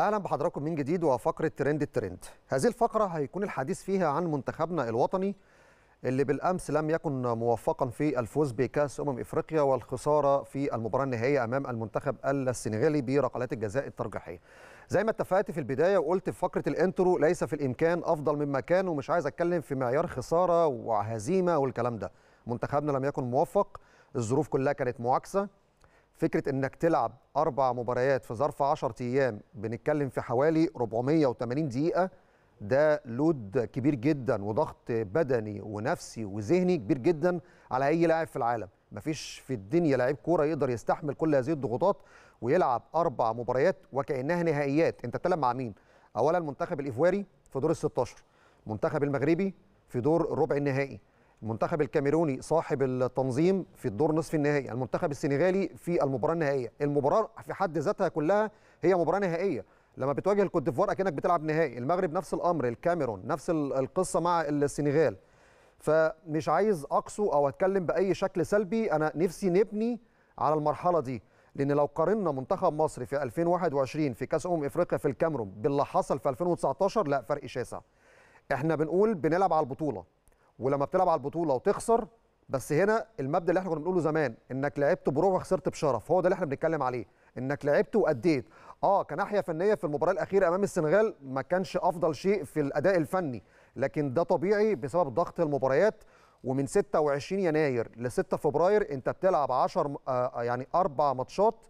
اهلا بحضراتكم من جديد وفقره ترند الترند هذه الفقره هيكون الحديث فيها عن منتخبنا الوطني اللي بالامس لم يكن موفقا في الفوز بكاس امم افريقيا والخساره في المباراه النهائيه امام المنتخب السنغالي بركلات الجزاء الترجيحيه زي ما اتفقت في البدايه وقلت في فقره الانترو ليس في الامكان افضل مما كان ومش عايز اتكلم في معيار خساره وهزيمه والكلام ده منتخبنا لم يكن موفق الظروف كلها كانت معاكسه فكره انك تلعب اربع مباريات في ظرف 10 ايام بنتكلم في حوالي 480 دقيقه ده لود كبير جدا وضغط بدني ونفسي وذهني كبير جدا على اي لاعب في العالم مفيش في الدنيا لعيب كوره يقدر يستحمل كل هذه الضغوطات ويلعب اربع مباريات وكانها نهائيات انت بتلعب مع مين اولا المنتخب الايفواري في دور ال 16 المنتخب المغربي في دور الربع النهائي المنتخب الكاميروني صاحب التنظيم في الدور نصف النهائي المنتخب السنغالي في المباراه النهائيه المباراه في حد ذاتها كلها هي مباراه نهائيه لما بتواجه الكوت ديفوار اكنك بتلعب نهائي المغرب نفس الامر الكاميرون نفس القصه مع السنغال فمش عايز اقسو او اتكلم باي شكل سلبي انا نفسي نبني على المرحله دي لان لو قارنا منتخب مصر في 2021 في كاس امم افريقيا في الكاميرون باللي حصل في 2019 لا فرق شاسع احنا بنقول بنلعب على البطوله ولما بتلعب على البطوله وتخسر بس هنا المبدا اللي احنا كنا بنقوله زمان انك لعبت بروح وخسرت بشرف هو ده اللي احنا بنتكلم عليه انك لعبت واديت اه كناحيه فنيه في المباراه الاخيره امام السنغال ما كانش افضل شيء في الاداء الفني لكن ده طبيعي بسبب ضغط المباريات ومن 26 يناير ل 6 فبراير انت بتلعب 10 آه، آه، يعني اربع ماتشات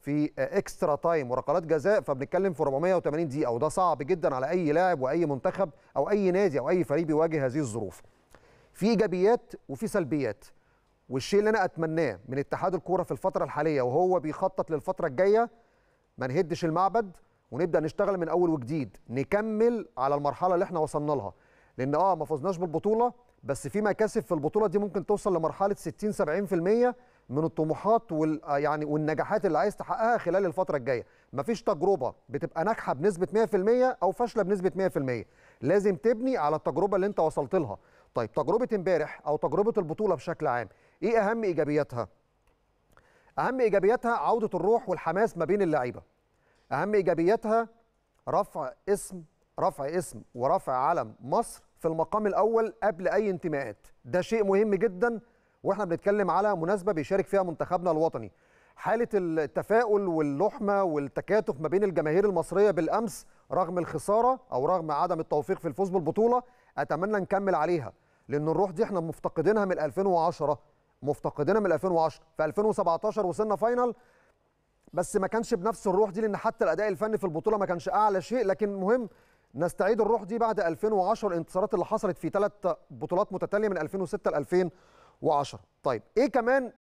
في اكسترا تايم وركلات جزاء فبنتكلم في 480 دقيقه وده صعب جدا على اي لاعب واي منتخب او اي نادي او اي فريق بيواجه هذه الظروف في ايجابيات وفي سلبيات والشيء اللي انا اتمناه من اتحاد الكوره في الفتره الحاليه وهو بيخطط للفتره الجايه ما نهدش المعبد ونبدا نشتغل من اول وجديد نكمل على المرحله اللي احنا وصلنا لها لان اه ما فزناش بالبطوله بس في مكاسب في البطوله دي ممكن توصل لمرحله 60 70% من الطموحات وال آه، يعني والنجاحات اللي عايز تحققها خلال الفتره الجايه مفيش تجربه بتبقى ناجحه بنسبه 100% او فاشله بنسبه 100% لازم تبني على التجربه اللي انت وصلت لها طيب تجربه امبارح او تجربه البطوله بشكل عام ايه اهم ايجابياتها اهم ايجابياتها عوده الروح والحماس ما بين اللعيبه اهم ايجابياتها رفع اسم رفع اسم ورفع علم مصر في المقام الاول قبل اي انتماءات ده شيء مهم جدا واحنا بنتكلم على مناسبه بيشارك فيها منتخبنا الوطني حاله التفاؤل واللحمه والتكاتف ما بين الجماهير المصريه بالامس رغم الخساره او رغم عدم التوفيق في الفوز بالبطوله اتمنى نكمل عليها لان الروح دي احنا مفتقدينها من 2010 مفتقدينها من 2010 في 2017 وصلنا فاينل بس ما كانش بنفس الروح دي لان حتى الاداء الفني في البطوله ما كانش اعلى شيء لكن مهم نستعيد الروح دي بعد 2010 الانتصارات اللي حصلت في ثلاث بطولات متتاليه من 2006 ل 2010 طيب ايه كمان